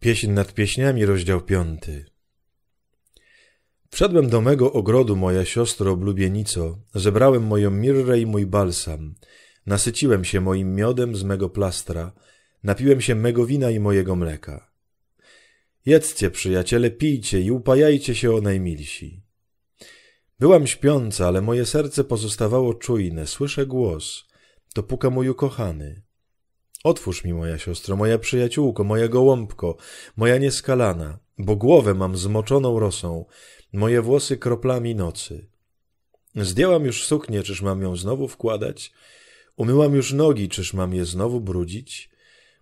Pieśń nad pieśniami, rozdział piąty. Wszedłem do mego ogrodu, moja siostro oblubienico, zebrałem moją mirrę i mój balsam, nasyciłem się moim miodem z mego plastra, napiłem się mego wina i mojego mleka. Jedzcie, przyjaciele, pijcie i upajajcie się o najmilsi. Byłam śpiąca, ale moje serce pozostawało czujne, słyszę głos, to puka mój ukochany. Otwórz mi, moja siostro, moja przyjaciółko, moja gołąbko, moja nieskalana, bo głowę mam zmoczoną rosą, moje włosy kroplami nocy. Zdjęłam już suknię, czyż mam ją znowu wkładać? Umyłam już nogi, czyż mam je znowu brudzić?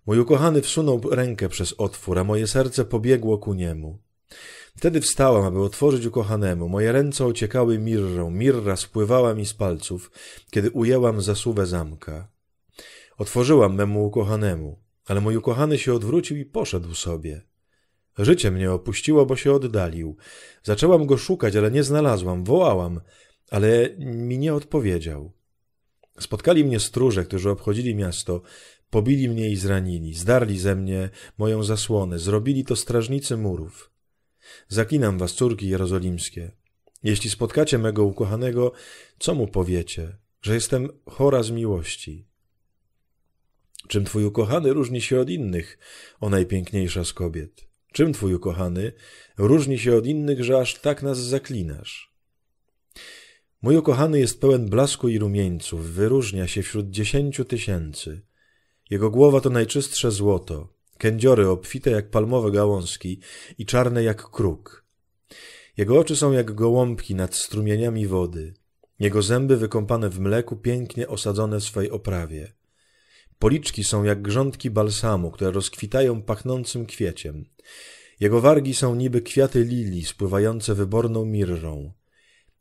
Mój ukochany wsunął rękę przez otwór, a moje serce pobiegło ku niemu. Wtedy wstałam, aby otworzyć ukochanemu. Moje ręce ociekały mirrą, mirra spływała mi z palców, kiedy ujęłam zasuwę zamka. Otworzyłam memu ukochanemu, ale mój ukochany się odwrócił i poszedł sobie. Życie mnie opuściło, bo się oddalił. Zaczęłam go szukać, ale nie znalazłam, wołałam, ale mi nie odpowiedział. Spotkali mnie stróże, którzy obchodzili miasto, pobili mnie i zranili, zdarli ze mnie moją zasłonę, zrobili to strażnicy murów. Zaklinam was, córki jerozolimskie. Jeśli spotkacie mego ukochanego, co mu powiecie? Że jestem chora z miłości. Czym twój ukochany różni się od innych, o najpiękniejsza z kobiet? Czym twój ukochany różni się od innych, że aż tak nas zaklinasz? Mój ukochany jest pełen blasku i rumieńców, wyróżnia się wśród dziesięciu tysięcy. Jego głowa to najczystsze złoto, kędziory obfite jak palmowe gałązki i czarne jak kruk. Jego oczy są jak gołąbki nad strumieniami wody. Jego zęby wykąpane w mleku pięknie osadzone w swej oprawie. Policzki są jak grządki balsamu, które rozkwitają pachnącym kwieciem. Jego wargi są niby kwiaty lilii spływające wyborną mirrą.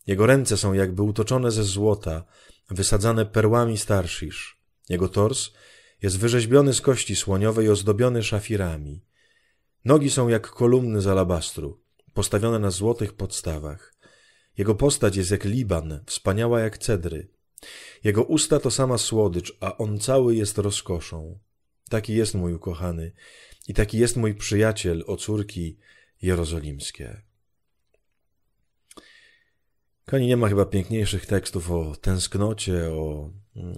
Jego ręce są jakby utoczone ze złota, wysadzane perłami starszisz. Jego tors jest wyrzeźbiony z kości słoniowej, ozdobiony szafirami. Nogi są jak kolumny z alabastru, postawione na złotych podstawach. Jego postać jest jak liban, wspaniała jak cedry. Jego usta to sama słodycz, a on cały jest rozkoszą. Taki jest mój ukochany i taki jest mój przyjaciel o córki jerozolimskie. Kani, nie ma chyba piękniejszych tekstów o tęsknocie, o mm,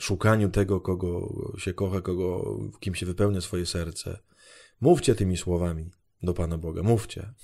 szukaniu tego, kogo się kocha, kogo, kim się wypełnia swoje serce. Mówcie tymi słowami do Pana Boga, mówcie.